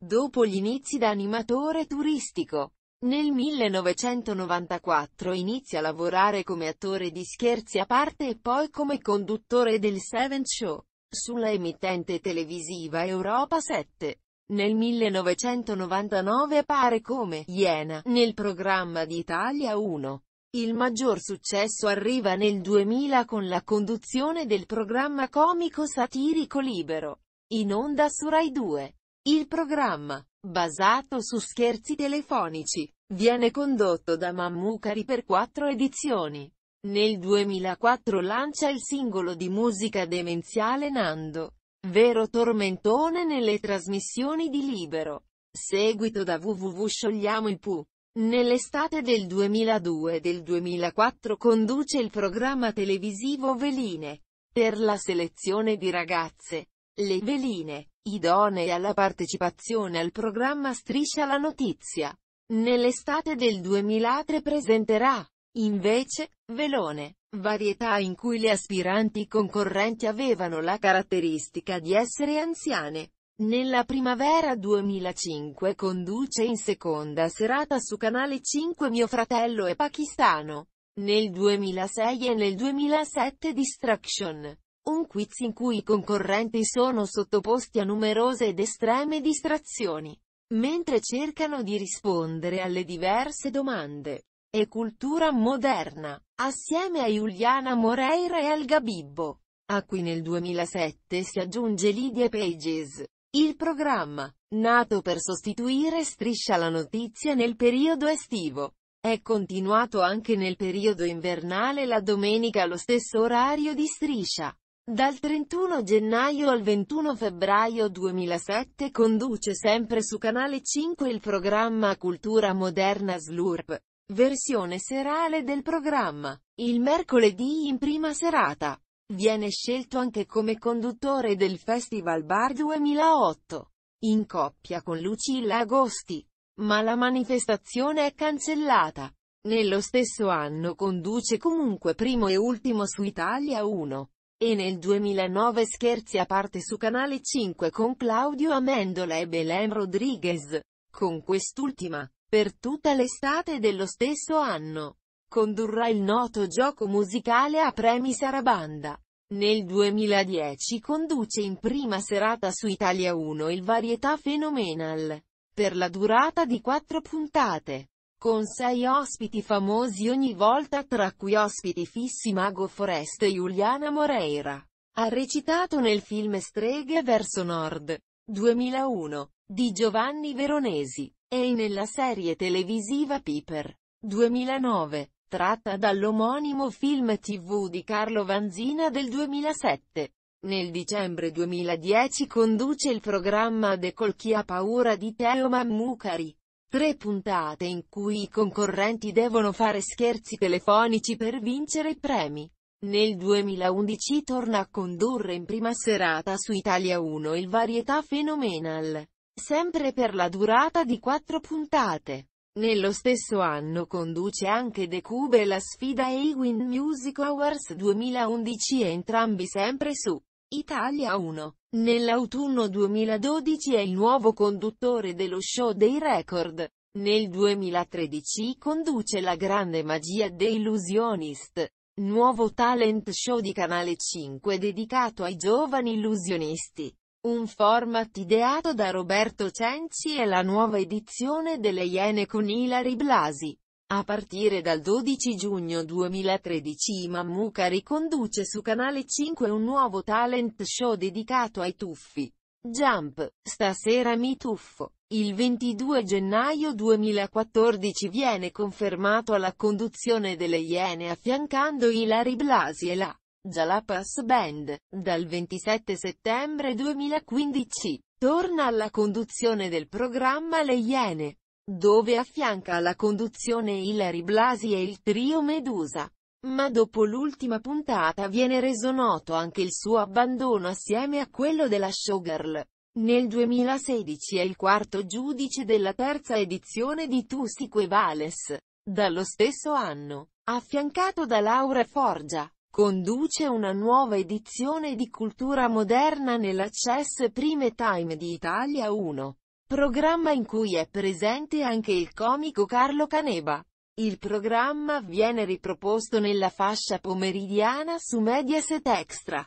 Dopo gli inizi da animatore turistico, nel 1994 inizia a lavorare come attore di scherzi a parte e poi come conduttore del Seven Show, sulla emittente televisiva Europa 7. Nel 1999 appare come Iena nel programma di Italia 1. Il maggior successo arriva nel 2000 con la conduzione del programma comico satirico Libero, in onda su Rai 2. Il programma, basato su scherzi telefonici, viene condotto da Mammucari per quattro edizioni. Nel 2004 lancia il singolo di musica demenziale Nando, vero tormentone nelle trasmissioni di Libero, seguito da www Sciogliamo il Pu. Nell'estate del 2002 e del 2004 conduce il programma televisivo Veline, per la selezione di ragazze, le veline, idonee alla partecipazione al programma Striscia la Notizia. Nell'estate del 2003 presenterà, invece, Velone, varietà in cui le aspiranti concorrenti avevano la caratteristica di essere anziane. Nella primavera 2005 conduce in seconda serata su Canale 5 Mio fratello è pakistano. Nel 2006 e nel 2007 Distraction un quiz in cui i concorrenti sono sottoposti a numerose ed estreme distrazioni, mentre cercano di rispondere alle diverse domande. E cultura moderna, assieme a Juliana Moreira e al Gabibbo, a cui nel 2007 si aggiunge Lydia Pages. Il programma, nato per sostituire Striscia la notizia nel periodo estivo, è continuato anche nel periodo invernale la domenica allo stesso orario di Striscia. Dal 31 gennaio al 21 febbraio 2007 conduce sempre su Canale 5 il programma Cultura Moderna Slurp, versione serale del programma. Il mercoledì in prima serata. Viene scelto anche come conduttore del Festival Bar 2008, in coppia con Lucilla Agosti. Ma la manifestazione è cancellata. Nello stesso anno conduce comunque primo e ultimo su Italia 1. E nel 2009 Scherzi a parte su Canale 5 con Claudio Amendola e Belen Rodriguez. Con quest'ultima, per tutta l'estate dello stesso anno, condurrà il noto gioco musicale a premi Sarabanda. Nel 2010 conduce in prima serata su Italia 1 il Varietà Fenomenal, per la durata di quattro puntate con sei ospiti famosi ogni volta tra cui ospiti fissi Mago Forest e Juliana Moreira. Ha recitato nel film Streghe verso Nord, 2001, di Giovanni Veronesi, e nella serie televisiva Piper, 2009, tratta dall'omonimo film tv di Carlo Vanzina del 2007. Nel dicembre 2010 conduce il programma De Col chi ha paura di Teo Mammucari Tre puntate in cui i concorrenti devono fare scherzi telefonici per vincere i premi. Nel 2011 torna a condurre in prima serata su Italia 1 il Varietà Phenomenal, sempre per la durata di quattro puntate. Nello stesso anno conduce anche The Cube e la sfida Ewin Music Awards 2011 entrambi sempre su Italia 1. Nell'autunno 2012 è il nuovo conduttore dello show dei record. Nel 2013 conduce la grande magia The Illusionist, nuovo talent show di Canale 5 dedicato ai giovani illusionisti. Un format ideato da Roberto Cenci e la nuova edizione delle Iene con Ilari Blasi. A partire dal 12 giugno 2013 Imam riconduce su Canale 5 un nuovo talent show dedicato ai tuffi. Jump, stasera mi tuffo. Il 22 gennaio 2014 viene confermato alla conduzione delle Iene affiancando Ilari Blasi e la Jalapas Band. Dal 27 settembre 2015, torna alla conduzione del programma Le Iene dove affianca alla conduzione Hilary Blasi e il trio Medusa. Ma dopo l'ultima puntata viene reso noto anche il suo abbandono assieme a quello della showgirl. Nel 2016 è il quarto giudice della terza edizione di Tussique Vales. Dallo stesso anno, affiancato da Laura Forgia, conduce una nuova edizione di Cultura Moderna nell'Access Prime Time di Italia 1. Programma in cui è presente anche il comico Carlo Caneba. Il programma viene riproposto nella fascia pomeridiana su Mediaset Extra.